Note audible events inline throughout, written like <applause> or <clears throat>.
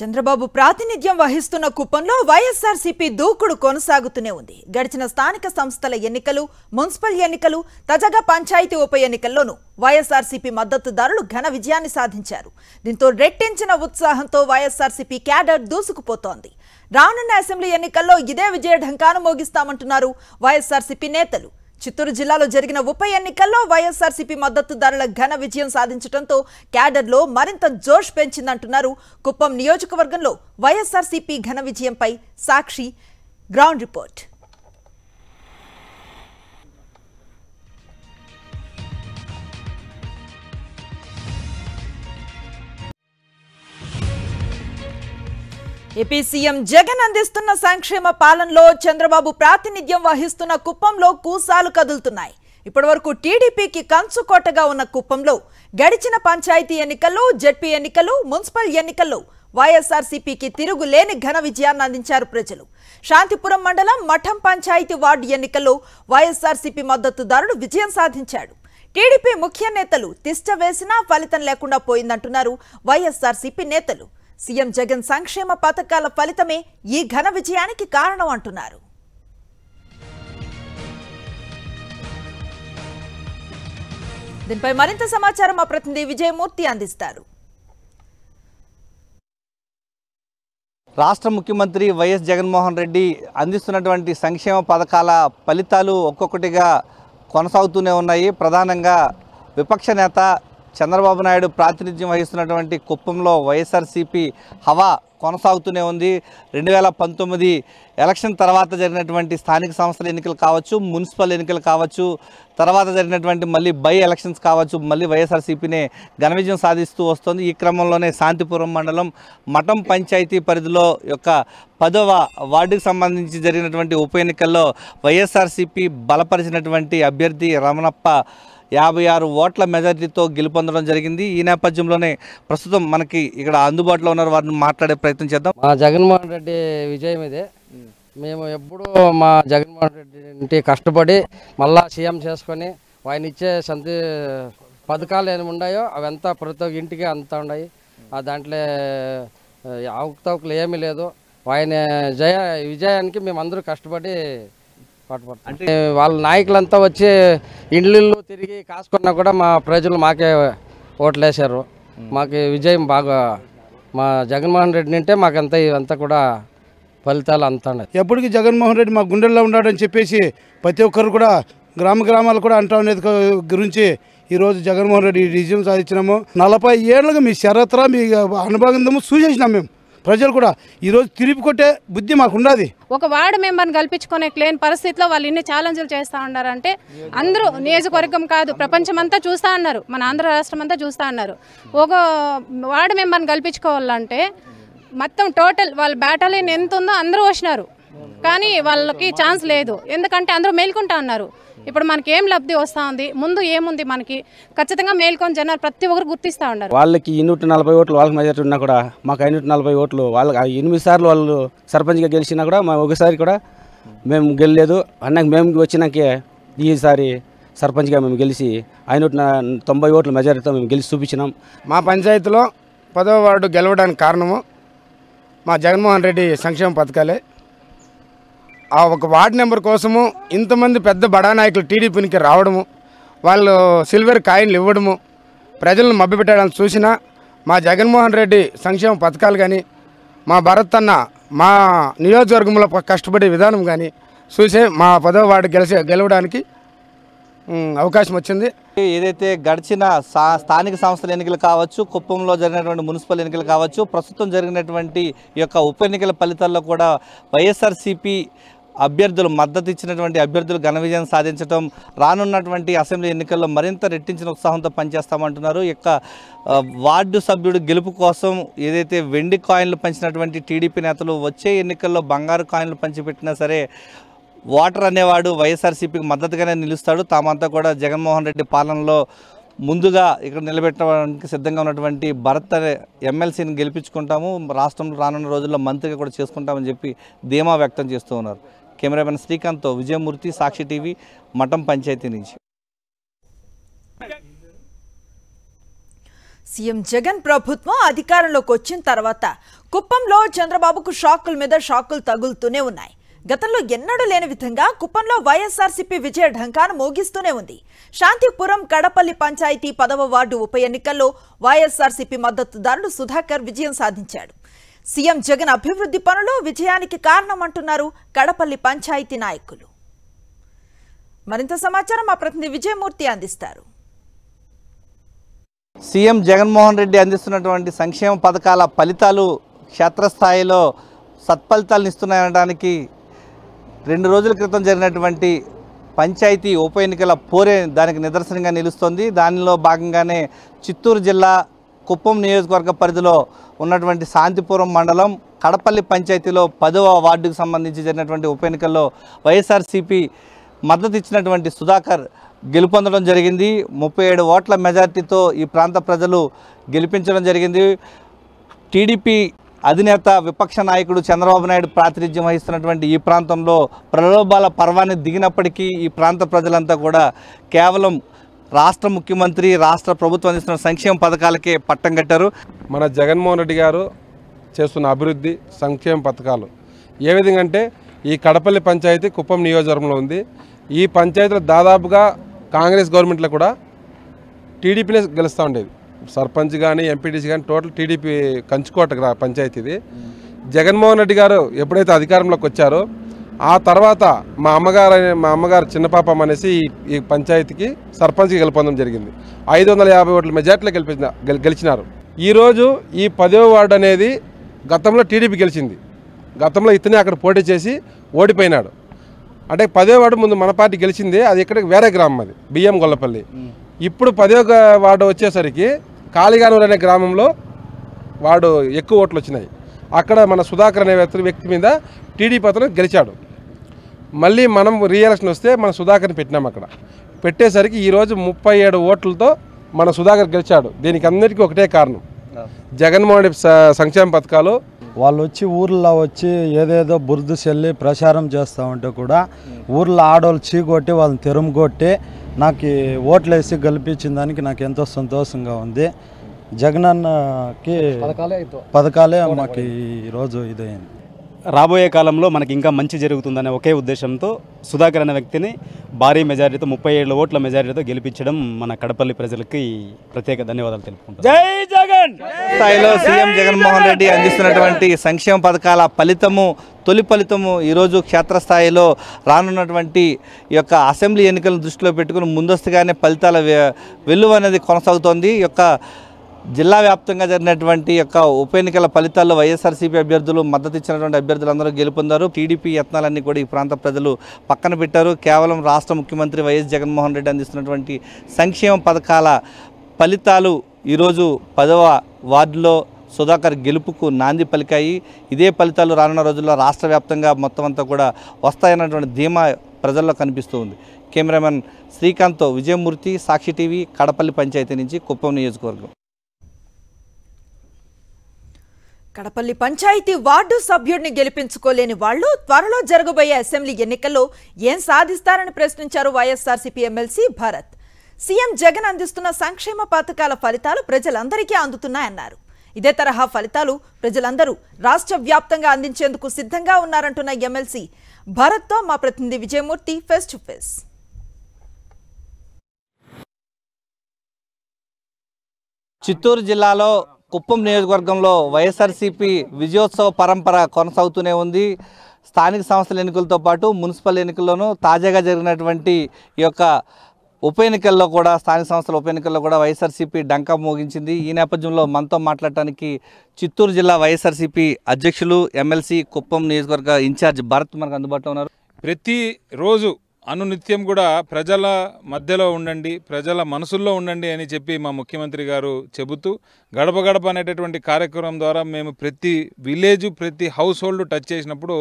చంద్రబాబు ప్రాతినిధ్యం వహిస్తున్న కుప్పంలో వైఎస్ఆర్సీపీ దూకుడు కొనసాగుతూనే ఉంది గడిచిన స్థానిక సంస్థల ఎన్నికలు మున్సిపల్ ఎన్నికలు తాజాగా పంచాయతీ ఉప ఎన్నికల్లోనూ వైఎస్ఆర్సీపీ మద్దతుదారులు ఘన విజయాన్ని సాధించారు దీంతో రెట్టించిన ఉత్సాహంతో వైఎస్ఆర్సీపీ క్యాడర్ దూసుకుపోతోంది రానున్న అసెంబ్లీ ఎన్నికల్లో ఇదే విజయ ఢంకాను మోగిస్తామంటున్నారు వైఎస్ఆర్సీపీ నేతలు చిత్తూరు జిల్లాలో జరిగిన ఉప ఎన్నికల్లో వైఎస్ఆర్సీపీ మద్దతుదారుల ఘన విజయం సాధించడంతో క్యాడర్లో మరింత జోష్ పెంచిందంటున్నారు కుప్పం నియోజకవర్గంలో వైఎస్ఆర్సీపీ ఘన విజయంపై Sakshi ground report AP CM Jagan అందిస్తున్న సంక్షేమ పాలనలో చంద్రబాబు ప్రాతినిధ్యం వహిస్తున్న కుప్పంలో కూసాలు కదులుతున్నాయి ఇప్పటివరకు టీడీపీకి కంచుకోటగా ఉన్న కుప్పంలో గడిచిన పంచాయతీ ఎన్నికల్లో జడ్పీ ఎన్నికలు మున్సిపల్ ఎన్నికల్లో వైఎస్ఆర్సీపీకి తిరుగులేని ఘన విజయాన్ని అందించారు ప్రజలు శాంతిపురం మండలం మఠం పంచాయతీ వార్డు ఎన్నికల్లో వైఎస్ఆర్సీపీ మద్దతుదారుడు విజయం సాధించాడు టీడీపీ ముఖ్య నేతలు తిష్ట వేసినా ఫలితం లేకుండా పోయిందంటున్నారు వైఎస్ఆర్సీపీ నేతలు సీఎం జగన్ సంక్షేమ పథకాల ఫలితమే ఈ ఘన విజయానికి కారణం అంటున్నారు దీనిపై మరింత సమాచారం మా ప్రతినిధి విజయమూర్తి అందిస్తారు రాష్ట్ర ముఖ్యమంత్రి వైఎస్ జగన్మోహన్ రెడ్డి అందిస్తున్నటువంటి సంక్షేమ పథకాల ఫలితాలు ఒక్కొక్కటిగా కొనసాగుతూనే ఉన్నాయి ప్రధానంగా విపక్ష నేత చంద్రబాబు నాయుడు ప్రాతినిధ్యం వహిస్తున్నటువంటి కుప్పంలో వైఎస్ఆర్సీపీ హవా కొనసాగుతూనే ఉంది రెండు వేల పంతొమ్మిది ఎలక్షన్ తర్వాత జరిగినటువంటి స్థానిక సంస్థల ఎన్నికలు కావచ్చు మున్సిపల్ ఎన్నికలు కావచ్చు తర్వాత జరిగినటువంటి మళ్ళీ బై ఎలక్షన్స్ కావచ్చు మళ్ళీ వైఎస్ఆర్సీపీనే ఘన విజయం సాధిస్తూ వస్తుంది ఈ క్రమంలోనే శాంతిపురం మండలం మఠం పంచాయతీ పరిధిలో యొక్క పదవ వార్డుకు సంబంధించి జరిగినటువంటి ఉప ఎన్నికల్లో వైఎస్ఆర్సీపీ బలపరిచినటువంటి అభ్యర్థి రమణప్ప యాభై ఆరు ఓట్ల మెజారిటీతో గెలుపొందడం జరిగింది ఈ నేపథ్యంలోనే ప్రస్తుతం మనకి ఇక్కడ అందుబాటులో ఉన్న వారిని మాట్లాడే ప్రయత్నం చేద్దాం మా జగన్మోహన్ రెడ్డి విజయం ఇదే మేము ఎప్పుడూ మా జగన్మోహన్ రెడ్డి కష్టపడి మళ్ళా సీఎం చేసుకొని ఆయన ఇచ్చే సంతి పథకాలు ఏమి ఉన్నాయో అవంతా ప్రతి ఒక్క ఇంటికి అంతా ఉన్నాయి దాంట్లో అవకతవకలు ఏమీ లేదు ఆయన జయ విజయానికి మేమందరూ కష్టపడి అంటే వాళ్ళ నాయకులంతా వచ్చి ఇండ్లు తిరిగి కాసుకున్నా కూడా మా ప్రజలు మాకే ఓట్లేశారు మాకు విజయం బాగా మా జగన్మోహన్ రెడ్డిని అంటే మాకంతా ఇవంతా కూడా ఫలితాలు అంతా ఎప్పటికీ జగన్మోహన్ రెడ్డి మా గుండెల్లో ఉన్నాడని చెప్పేసి ప్రతి ఒక్కరు కూడా గ్రామ గ్రామాలు కూడా అంటాం అనేది గురించి ఈరోజు జగన్మోహన్ రెడ్డి విజయం సాధించినాము నలభై ఏళ్ళుగా మీ శరత్ర మీ అనుభవం చూసేసినాం మేము ప్రజలు కూడా ఈరోజు తిరిపి కొట్టే బుద్ధి మాకున్నది ఒక వార్డు మెంబర్ని కల్పించుకునే లేని పరిస్థితిలో వాళ్ళు ఇన్ని ఛాలెంజ్లు చేస్తూ ఉన్నారంటే అందరూ నియోజకవర్గం కాదు ప్రపంచమంతా చూస్తూ ఉన్నారు మన ఆంధ్ర రాష్ట్రం అంతా చూస్తూ ఉన్నారు ఒక వార్డు మెంబర్ని కల్పించుకోవాలంటే మొత్తం టోటల్ వాళ్ళ బ్యాటలీన్ ఎంత ఉందో అందరూ వచ్చినారు కానీ వాళ్ళకి ఛాన్స్ లేదు ఎందుకంటే అందరూ మేల్కుంటా ఉన్నారు ఇప్పుడు మనకి ఏం లబ్ధి వస్తా ఉంది ముందు ఏముంది మనకి ఖచ్చితంగా మేల్కొని జనాలు ప్రతి ఒక్కరు గుర్తిస్తా ఉన్నారు వాళ్ళకి ఇన్నూట నలభై ఓట్లు వాళ్ళకి మెజార్టీ ఉన్నా కూడా మాకు ఐనూట నలభై ఓట్లు వాళ్ళకి ఎనిమిది సార్లు వాళ్ళు సర్పంచ్గా గెలిచినా కూడా మా ఒకసారి కూడా మేము గెలలేదు అన్నాక మేము వచ్చినాకే ఈసారి సర్పంచ్గా మేము గెలిచి ఐనూట తొంభై ఓట్ల మెజారిటీతో మేము గెలిచి చూపించినాం మా పంచాయతీలో పదవ వార్డు గెలవడానికి కారణము మా జగన్మోహన్ రెడ్డి సంక్షేమ పథకాలే ఆ ఒక వార్డు నెంబర్ కోసము ఇంతమంది పెద్ద బడా నాయకులు టీడీపీనికి రావడము వాళ్ళు సిల్వర్ కాయిన్లు ఇవ్వడము ప్రజలను మభ్యపెట్టడానికి చూసినా మా జగన్మోహన్ రెడ్డి సంక్షేమ పథకాలు కానీ మా భరత్ అన్న మా నియోజకవర్గంలో కష్టపడే విధానం కానీ చూసే మా పదవ వార్డు గెలిచే గెలవడానికి అవకాశం వచ్చింది ఏదైతే గడిచిన స్థానిక సంస్థల ఎన్నికలు కావచ్చు కుప్పంలో జరిగినటువంటి మున్సిపల్ ఎన్నికలు కావచ్చు ప్రస్తుతం జరిగినటువంటి ఈ యొక్క ఉప ఎన్నికల ఫలితాల్లో కూడా వైఎస్ఆర్సీపీ అభ్యర్థులు మద్దతు ఇచ్చినటువంటి అభ్యర్థులు ఘన విజయం సాధించడం రానున్నటువంటి అసెంబ్లీ ఎన్నికల్లో మరింత రెట్టించిన ఉత్సాహంతో పనిచేస్తామంటున్నారు యొక్క వార్డు సభ్యుడు గెలుపు కోసం ఏదైతే వెండి కాయిన్లు పంచినటువంటి టీడీపీ నేతలు వచ్చే ఎన్నికల్లో బంగారు కాయిన్లు పంచిపెట్టినా సరే వాటర్ అనేవాడు వైఎస్ఆర్సీపీకి మద్దతుగానే నిలుస్తాడు తామంతా కూడా జగన్మోహన్ రెడ్డి పాలనలో ముందుగా ఇక్కడ నిలబెట్టడానికి సిద్ధంగా ఉన్నటువంటి భరత్ అనే ఎమ్మెల్సీని గెలిపించుకుంటాము రాష్ట్రంలో రానున్న రోజుల్లో మంత్రిగా కూడా చేసుకుంటామని చెప్పి ధీమా వ్యక్తం చేస్తూ ఉన్నారు కెమెరామెన్ శ్రీకాంత్తో విజయమూర్తి సాక్షి టీవీ మఠం పంచాయతీ నుంచి సీఎం జగన్ ప్రభుత్వం అధికారంలోకి వచ్చిన తర్వాత కుప్పంలో చంద్రబాబుకు షాకుల మీద షాకులు తగులుతూనే ఉన్నాయి గతంలో ఎన్నడూ లేని విధంగా కుప్పంలో వైఎస్ఆర్సీపీ విజయ ఢంకాను మోగిస్తూనే ఉంది శాంతిపురం కడపల్లి పంచాయతీ పదవ వార్డు ఉప ఎన్నికల్లో వైఎస్ఆర్సీపీ మద్దతుదారుడు సుధాకర్ విజయం సాధించాడు సీఎం జగన్ అభివృద్ధి పనులు విజయానికి కారణమంటున్నారు కడపల్లి పంచాయతీ నాయకులు మరింత సమాచారం మా ప్రతినిధి విజయమూర్తి అందిస్తారు సీఎం జగన్మోహన్ రెడ్డి అందిస్తున్నటువంటి సంక్షేమ పథకాల ఫలితాలు క్షేత్రస్థాయిలో సత్ఫలితాలను ఇస్తున్నాయనడానికి రెండు రోజుల క్రితం జరిగినటువంటి పంచాయతీ ఉప ఎన్నికల పోరే దానికి నిదర్శనంగా నిలుస్తోంది దానిలో భాగంగానే చిత్తూరు జిల్లా కుప్పం నియోజకవర్గ పరిధిలో ఉన్నటువంటి శాంతిపురం మండలం కడపల్లి పంచాయతీలో పదవ వార్డుకు సంబంధించి జరిగినటువంటి ఉప ఎన్నికల్లో వైఎస్ఆర్సీపీ మద్దతు ఇచ్చినటువంటి సుధాకర్ గెలుపొందడం జరిగింది ముప్పై ఏడు ఓట్ల మెజార్టీతో ఈ ప్రాంత ప్రజలు గెలిపించడం జరిగింది టీడీపీ అధినేత విపక్ష నాయకుడు చంద్రబాబు నాయుడు ప్రాతినిధ్యం వహిస్తున్నటువంటి ఈ ప్రాంతంలో ప్రలోభాల పర్వాన్ని దిగినప్పటికీ ఈ ప్రాంత ప్రజలంతా కూడా కేవలం రాష్ట్ర ముఖ్యమంత్రి రాష్ట్ర ప్రభుత్వం అందిస్తున్న సంక్షేమ పథకాలకే పట్టం కట్టారు మన జగన్మోహన్ రెడ్డి గారు చేస్తున్న అభివృద్ధి సంక్షేమ పథకాలు ఏ విధంగా అంటే ఈ కడపల్లి పంచాయతీ కుప్పం నియోజకవర్గంలో ఉంది ఈ పంచాయతీలో దాదాపుగా కాంగ్రెస్ గవర్నమెంట్లో కూడా టీడీపీనే గెలుస్తూ ఉండేది సర్పంచ్ కానీ ఎంపీటీసీ కానీ టోటల్ టీడీపీ కంచుకోట పంచాయతీది జగన్మోహన్ రెడ్డి గారు ఎప్పుడైతే అధికారంలోకి వచ్చారో ఆ తర్వాత మా అమ్మగారు మా అమ్మగారు చిన్న పాపం అనేసి ఈ పంచాయతీకి సర్పంచ్కి గెలుపొందడం జరిగింది ఐదు వందల యాభై ఓట్ల మెజార్టీలో గెలిపించిన గెలిచినారు ఈరోజు ఈ పదవ వార్డు అనేది గతంలో టీడీపీ గెలిచింది గతంలో ఇతనే అక్కడ పోటీ చేసి ఓడిపోయినాడు అంటే పదవ వార్డు ముందు మన పార్టీ గెలిచింది అది ఇక్కడ వేరే గ్రామం అది బియ్యం గొల్లపల్లి ఇప్పుడు పదో వార్డు వచ్చేసరికి కాళిగానూరు అనే గ్రామంలో వాడు ఎక్కువ ఓట్లు వచ్చినాయి అక్కడ మన సుధాకర్ అనే వ్యక్తి మీద టీడీపీ అతను గెలిచాడు మళ్ళీ మనం రీఎలక్షన్ వస్తే మన సుధాకర్ని పెట్టినాం అక్కడ పెట్టేసరికి ఈరోజు ముప్పై ఏడు ఓట్లతో మన సుధాకర్ గెలిచాడు దీనికి అందరికీ ఒకటే కారణం జగన్మోహన్ రెడ్డి సంక్షేమ పథకాలు వాళ్ళు వచ్చి ఊర్లో వచ్చి ఏదేదో బురద చల్లి ప్రచారం చేస్తూ ఉంటే కూడా ఊర్లో ఆడవాళ్ళు చీకొట్టి వాళ్ళని తెరుముకొట్టి నాకు ఓట్లేసి గెలిపించిన దానికి నాకు ఎంతో సంతోషంగా ఉంది జగనన్నకి పథకాలే మాకు ఈరోజు ఇదైంది రాబోయే కాలంలో మనకి ఇంకా మంచి జరుగుతుందనే ఒకే ఉద్దేశంతో సుధాకర్ అనే వ్యక్తిని భారీ మెజారిటీతో ముప్పై ఏళ్ళ ఓట్ల మెజారిటీతో గెలిపించడం మన కడపల్లి ప్రజలకి ప్రత్యేక ధన్యవాదాలు తెలుపుకుంటాం స్థాయిలో సీఎం జగన్మోహన్ రెడ్డి అందిస్తున్నటువంటి సంక్షేమ పథకాల ఫలితము తొలి ఫలితము ఈరోజు క్షేత్రస్థాయిలో రానున్నటువంటి ఈ యొక్క అసెంబ్లీ ఎన్నికలను దృష్టిలో పెట్టుకుని ముందస్తుగానే ఫలితాల వెలువ అనేది కొనసాగుతోంది యొక్క జిల్లా వ్యాప్తంగా జరిగినటువంటి యొక్క ఉప ఎన్నికల ఫలితాల్లో వైఎస్ఆర్సీపీ అభ్యర్థులు మద్దతు ఇచ్చినటువంటి అభ్యర్థులందరూ గెలుపొందారు టీడీపీ యత్నాలన్నీ కూడా ఈ ప్రాంత ప్రజలు పక్కన పెట్టారు కేవలం రాష్ట్ర ముఖ్యమంత్రి వైఎస్ జగన్మోహన్ రెడ్డి అందిస్తున్నటువంటి సంక్షేమ పథకాల ఫలితాలు ఈరోజు పదవ వార్డులో సుధాకర్ గెలుపుకు నాంది పలికాయి ఇదే ఫలితాలు రానున్న రోజుల్లో రాష్ట్ర వ్యాప్తంగా మొత్తం అంతా కూడా వస్తాయన్నటువంటి ధీమా ప్రజల్లో కనిపిస్తూ ఉంది కెమెరామెన్ శ్రీకాంత్తో విజయమూర్తి సాక్షి టీవీ కడపల్లి పంచాయతీ నుంచి కుప్పం నియోజకవర్గం కడపల్లి పంచాయతీ వార్డు సభ్యుడిని గెలిపించుకోలేని వాళ్ళు త్వరలో జరగబోయే అసెంబ్లీ ఎన్నికల్లో ఏం సాధిస్తారని ప్రశ్నించారు YSRCP MLC Bharat CM Jagan అందిస్తున్న సంక్షేమ పథకాల ఫలితాలు ప్రజలందరికీ అందుతున్నాయన్నారు ఇదే తరహా ఫలితాలు ప్రజలందరూ రాష్ట్ర వ్యాప్తంగా అందించేందుకు సిద్ధంగా ఉన్నారంటున్న ఎమ్మెల్సీ భరత్తో మా ప్రతినిధి Vijayamurthy face to face Chittoor జిల్లాలో కుప్పం నియోజకవర్గంలో వైఎస్ఆర్సీపీ విజయోత్సవ పరంపర కొనసాగుతూనే ఉంది స్థానిక సంస్థల ఎన్నికలతో పాటు మున్సిపల్ ఎన్నికల్లోనూ తాజాగా జరిగినటువంటి ఈ యొక్క ఉప ఎన్నికల్లో కూడా స్థానిక సంస్థల ఉప ఎన్నికల్లో కూడా వైఎస్ఆర్సీపీ డంకా మోగించింది ఈ నేపథ్యంలో మనతో మాట్లాడటానికి చిత్తూరు జిల్లా వైఎస్ఆర్సీపీ అధ్యక్షులు ఎమ్మెల్సీ కుప్పం నియోజకవర్గ ఇన్ఛార్జ్ భరత్ మనకు అందుబాటులో ఉన్నారు ప్రతిరోజు అనునిత్యం కూడా ప్రజల మధ్యలో ఉండండి ప్రజల మనసుల్లో ఉండండి అని చెప్పి మా ముఖ్యమంత్రి గారు చెబుతూ గడప గడప అనేటటువంటి కార్యక్రమం ద్వారా మేము ప్రతి విలేజ్ ప్రతి హౌస్ హోల్డ్ టచ్ చేసినప్పుడు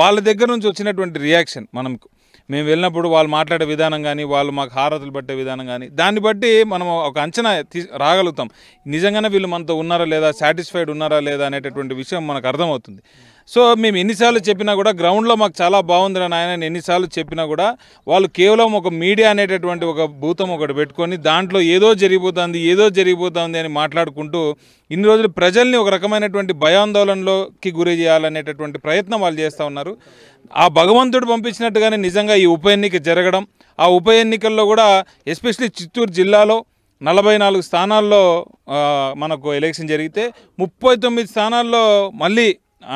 వాళ్ళ దగ్గర నుంచి వచ్చినటువంటి రియాక్షన్ మనకు మేము వెళ్ళినప్పుడు వాళ్ళు మాట్లాడే విధానం కానీ వాళ్ళు మాకు హారతులు పట్టే విధానం కానీ దాన్ని బట్టి మనం ఒక అంచనా రాగలుగుతాం నిజంగానే వీళ్ళు మనతో ఉన్నారా లేదా సాటిస్ఫైడ్ ఉన్నారా లేదా అనేటటువంటి విషయం మనకు అర్థమవుతుంది సో మేము ఎన్నిసార్లు చెప్పినా కూడా గ్రౌండ్లో మాకు చాలా బాగుంది అని ఆయన ఎన్నిసార్లు చెప్పినా కూడా వాళ్ళు కేవలం ఒక మీడియా అనేటటువంటి ఒక భూతం ఒకటి పెట్టుకొని దాంట్లో ఏదో జరిగిపోతుంది ఏదో జరిగిపోతుంది అని మాట్లాడుకుంటూ ఇన్ని రోజులు ప్రజల్ని ఒక రకమైనటువంటి భయాందోళనలోకి గురి చేయాలనేటటువంటి ప్రయత్నం వాళ్ళు చేస్తూ ఉన్నారు ఆ భగవంతుడు పంపించినట్టుగానే నిజంగా ఈ ఉప ఎన్నిక జరగడం ఆ ఉప ఎన్నికల్లో కూడా ఎస్పెషలీ చిత్తూరు జిల్లాలో నలభై నాలుగు స్థానాల్లో మనకు ఎలక్షన్ జరిగితే ముప్పై తొమ్మిది స్థానాల్లో మళ్ళీ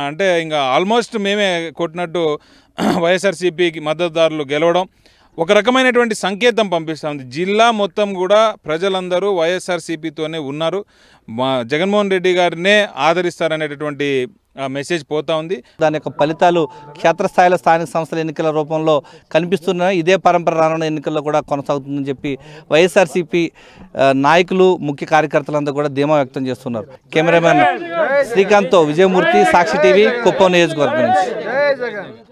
అంటే ఇంకా ఆల్మోస్ట్ మేమే కొట్టినట్టు <clears throat> వైఎస్ఆర్సీపీకి మద్దతుదారులు గెలవడం ఒక రకమైనటువంటి సంకేతం పంపిస్తుంది జిల్లా మొత్తం కూడా ప్రజలందరూ వైఎస్ఆర్సీపీతోనే ఉన్నారు మా జగన్మోహన్ రెడ్డి గారినే ఆదరిస్తారనేటటువంటి మెసేజ్ పోతా ఉంది దాని యొక్క ఫలితాలు క్షేత్రస్థాయిలో స్థానిక సంస్థల ఎన్నికల రూపంలో కనిపిస్తున్నాయి ఇదే పరంపర రానున్న ఎన్నికల్లో కూడా కొనసాగుతుందని చెప్పి వైఎస్ఆర్సీపీ నాయకులు ముఖ్య కార్యకర్తలంతా కూడా ధీమా వ్యక్తం చేస్తున్నారు కెమెరామెన్ శ్రీకాంత్ విజయమూర్తి సాక్షి టీవీ కుప్పం నియోజకవర్గం నుంచి